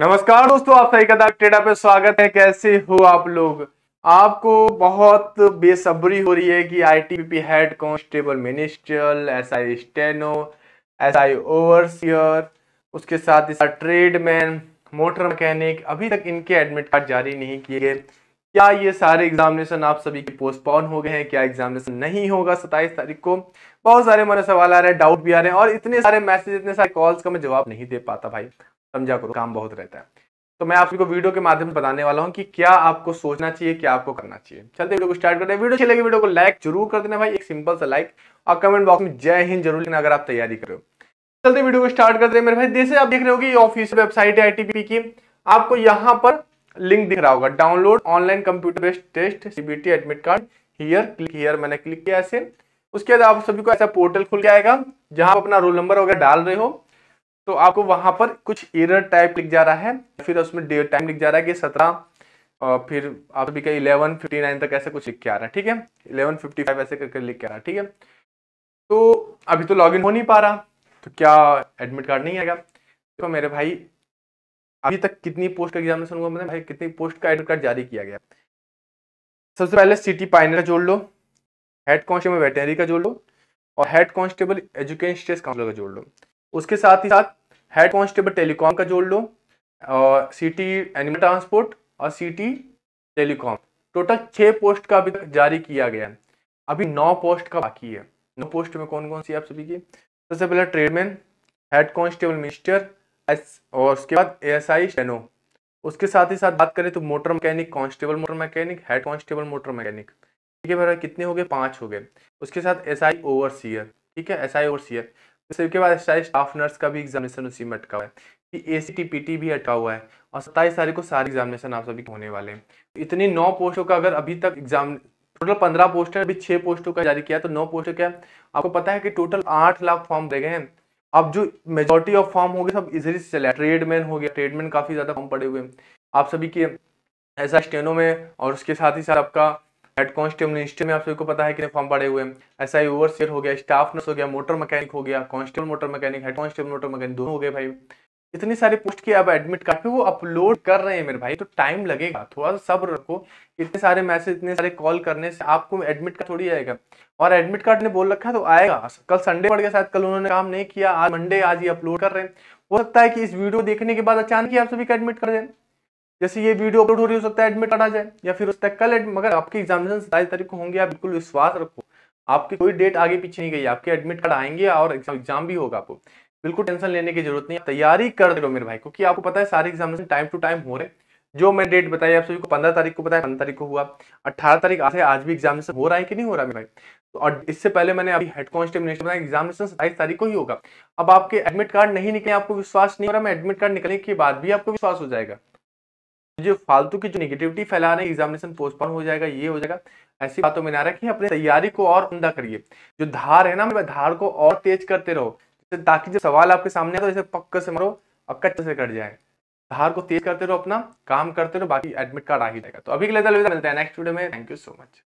नमस्कार दोस्तों आप सही कदा टेडा पे स्वागत है कैसे हो आप लोग आपको बहुत बेसब्री हो रही है कि ITBP head constable ministerial SI steno SI overseer उसके साथ इसका ट्रेडमैन मोटर मैकेनिक अभी तक इनके एडमिट कार्ड जारी नहीं किए गए क्या ये सारे एग्जामिनेशन आप सभी के पोस्टपोन हो गए हैं क्या एग्जामिनेशन नहीं होगा सत्ताईस तारीख को बहुत सारे मेरे सवाल आ रहे हैं डाउट भी आ रहे हैं और इतने सारे मैसेज इतने सारे कॉल्स का मैं जवाब नहीं दे पाता भाई समझा करो काम बहुत रहता है तो मैं आपको वीडियो के माध्यम से बताने वाला हूँ कि क्या आपको सोचना चाहिए क्या आपको करना चाहिए चलते वीडियो को स्टार्ट करते हैं वीडियो अच्छी वीडियो को लाइक जरूर कर देना भाई एक सिंपल सा लाइक और कमेंट बॉक्स में जय हिंद जरूर लेना अगर आप तैयारी करो चलते वीडियो को स्टार्ट करते हैं मेरे भाई जैसे आप देख रहे हो कि वेबसाइट है आई की आपको यहाँ पर लिंक दिख रहा होगा download online computer based test CBT admit card here click here मैंने क्लिक किया ऐसे उसके बाद आप सभी को ऐसा पोर्टल खुल के आएगा जहां आप अपना रोल नंबर वगैरह डाल रहे हो तो आपको वहां पर कुछ एरर टाइप लिख जा रहा है फिर उसमें डेट टाइम लिख जा रहा है कि सत्रह और फिर आप सभी का इलेवन फिफ्टी नाइन तक ऐसे कुछ लिख के आ रहा है ठीक है इलेवन फिफ्टी फाइव ऐसे करके लिख के आ रहा है ठीक है तो अभी तो लॉगिन हो नहीं पा रहा तो क्या एडमिट कार्ड नहीं आएगा देखो तो मेरे भाई अभी तक कितनी पोस्ट एग्जामिनेशन हुआ मतलब भाई कितनी पोस्ट का एडमिट कार्ड जारी किया गया सबसे पहले सिटी पाइनर का जोड़ लो हेड कॉन्स्टेबल वेटनरी का जोड़ लो और head constable education state councillor का जोड़ लो उसके साथ ही साथ हेड कांस्टेबल टेलीकॉम का जोड़ लो और सिटी एनिमल ट्रांसपोर्ट और सिटी टेलीकॉम टोटल छः पोस्ट का अभी तक जारी किया गया है अभी नौ पोस्ट का बाकी है नौ पोस्ट में कौन कौन सी आप सभी की सबसे पहले tradesman head constable minister S और उसके बाद आई शेनो उसके साथ ही साथ बात करें तो motor mechanic constable motor mechanic head constable motor mechanic ठीक है भाई कितने हो गए पाँच हो गए उसके साथ एस आई ओवरसीयर ठीक है एस आई ओवरसीयर उसके बाद स्टाफ नर्स का भी एग्जामिनेशन उसी में अटका हुआ है A C T P T भी अटका हुआ है और सत्ताईस तारीख को सारे एग्जामिनेशन आप सभी होने वाले हैं इतनी नौ पोस्टों का अगर अभी तक एग्जाम टोटल पंद्रह पोस्ट है अभी छह पोस्टों का जारी किया तो नौ पोस्ट क्या आपको पता है कि टोटल आठ लाख फॉर्म दे गए हैं अब जो मेजोरिटी ऑफ फॉर्म हो गए सब इजिली से चले ट्रेडमैन हो गया ट्रेडमैन काफी ज्यादा फॉर्म पड़े हुए हैं आप सभी के ऐसा स्टेनो में और उसके साथ ही साथ आपका हेड कॉन्स्टेबल मिनिस्टर में आप सभी को पता है कितने फॉर्म पड़े हुए हैं ऐसा ओवरसियर हो गया स्टाफ नर्स हो गया मोटर मैकेनिक हो गया constable motor mechanic head constable motor mechanic दोनों हो गए भाई इतनी सारी पोस्ट की आप एडमिट कार्ड पे वो अपलोड कर रहे हैं मेरे भाई तो टाइम लगेगा थोड़ा सा सब्र रखो इतने सारे मैसेज इतने सारे कॉल करने से आपको एडमिट कार्ड थोड़ी आएगा और एडमिट कार्ड ने बोल रखा है तो आएगा कल संडे पड़ गया शायद कल उन्होंने काम नहीं किया आज मंडे आज ये अपलोड कर रहे हैं हो सकता है कि इस वीडियो देखने के बाद अचानक ही आप सभी का एडमिट कर दें जैसे ये वीडियो अपलोड हो रही हो सकता है एडमिट आ जाए या फिर तक कल मगर आपके एग्जामिनेशन सताईस तारीख को होंगे आप बिल्कुल विश्वास रखो आपकी कोई डेट आगे पीछे नहीं गई आपके एडमिट कार्ड आएंगे और एग्जाम भी होगा आपको बिल्कुल टेंशन लेने की जरूरत नहीं तैयारी कर दो मेरे भाई क्योंकि आपको पता है सारे एग्जामिनेशन टाइम टू टाइम हो रहे हैं जो मैं डेट बताई आप सभी को पंद्रह तारीख को बताया पंद्रह तारीख को हुआ अट्ठारह तारीख आज आज भी एग्जामिनेशन हो रहा है कि नहीं हो रहा है भाई तो और इससे पहले मैंने अभी हेड कॉन्स्टेबल बताया एग्जामिनेशन सताईस तारीख को ही होगा अब आपके एडमिट कार्ड नहीं निकले आपको विश्वास नहीं हो रहा मैं एडमिट कार्ड निकलने के बाद भी आपको विश्वास हो जाएगा जो फालतू की जो निगेटिविटी फैला रहे एग्जामिनेशन पोस्टपोन हो जाएगा ये हो जाएगा ऐसी बातों में ना रखिए अपनी तैयारी को और उमदा करिए जो धार है ना धार को और तेज करते रहो ताकि जो सवाल आपके सामने आता तो इसे पक्का से मारो और कच्चे से कट जाए धार को तेज करते रहो अपना काम करते रहो बाकी एडमिट कार्ड आ ही जाएगा तो अभी के लिए मिलता है नेक्स्ट वीडियो में थैंक यू सो मच